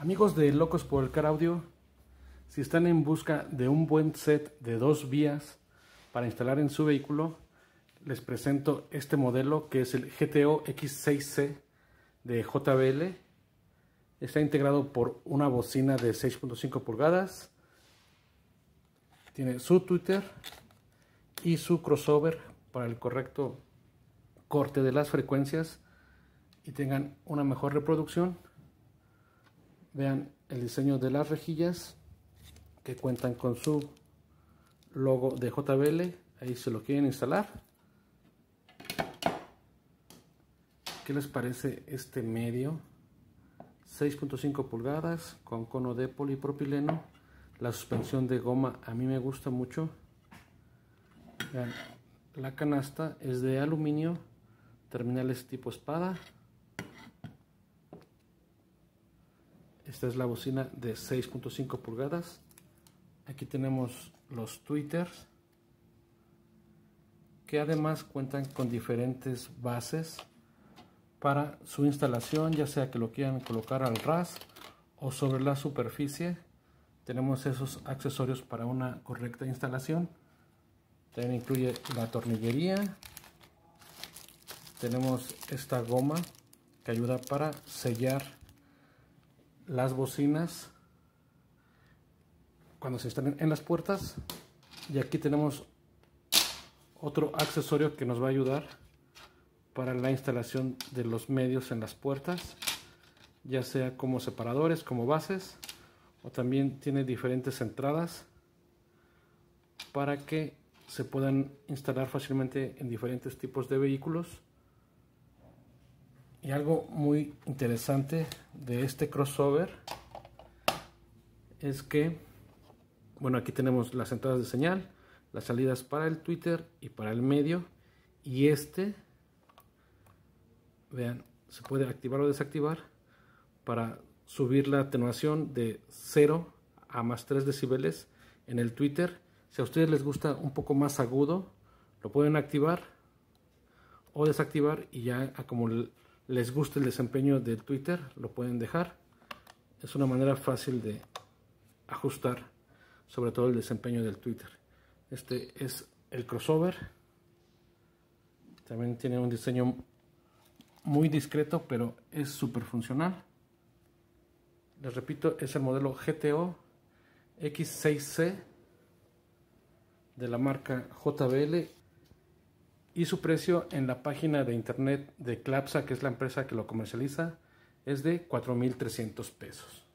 Amigos de Locos por el Car Audio, si están en busca de un buen set de dos vías para instalar en su vehículo, les presento este modelo que es el GTO X6C de JBL. Está integrado por una bocina de 6.5 pulgadas. Tiene su Twitter y su crossover para el correcto corte de las frecuencias y tengan una mejor reproducción Vean el diseño de las rejillas que cuentan con su logo de JBL. Ahí se lo quieren instalar. ¿Qué les parece este medio? 6.5 pulgadas con cono de polipropileno. La suspensión de goma a mí me gusta mucho. Vean, la canasta es de aluminio, terminales tipo espada. Esta es la bocina de 6.5 pulgadas. Aquí tenemos los tweeters que además cuentan con diferentes bases para su instalación, ya sea que lo quieran colocar al ras o sobre la superficie. Tenemos esos accesorios para una correcta instalación. También incluye la tornillería. Tenemos esta goma que ayuda para sellar las bocinas cuando se instalen en las puertas y aquí tenemos otro accesorio que nos va a ayudar para la instalación de los medios en las puertas ya sea como separadores como bases o también tiene diferentes entradas para que se puedan instalar fácilmente en diferentes tipos de vehículos y algo muy interesante de este crossover es que, bueno, aquí tenemos las entradas de señal, las salidas para el Twitter y para el medio. Y este, vean, se puede activar o desactivar para subir la atenuación de 0 a más 3 decibeles en el Twitter. Si a ustedes les gusta un poco más agudo, lo pueden activar o desactivar y ya como les gusta el desempeño del Twitter, lo pueden dejar. Es una manera fácil de ajustar, sobre todo el desempeño del Twitter. Este es el crossover. También tiene un diseño muy discreto, pero es súper funcional. Les repito, es el modelo GTO X6C de la marca JBL y su precio en la página de internet de Clapsa, que es la empresa que lo comercializa, es de 4.300 pesos.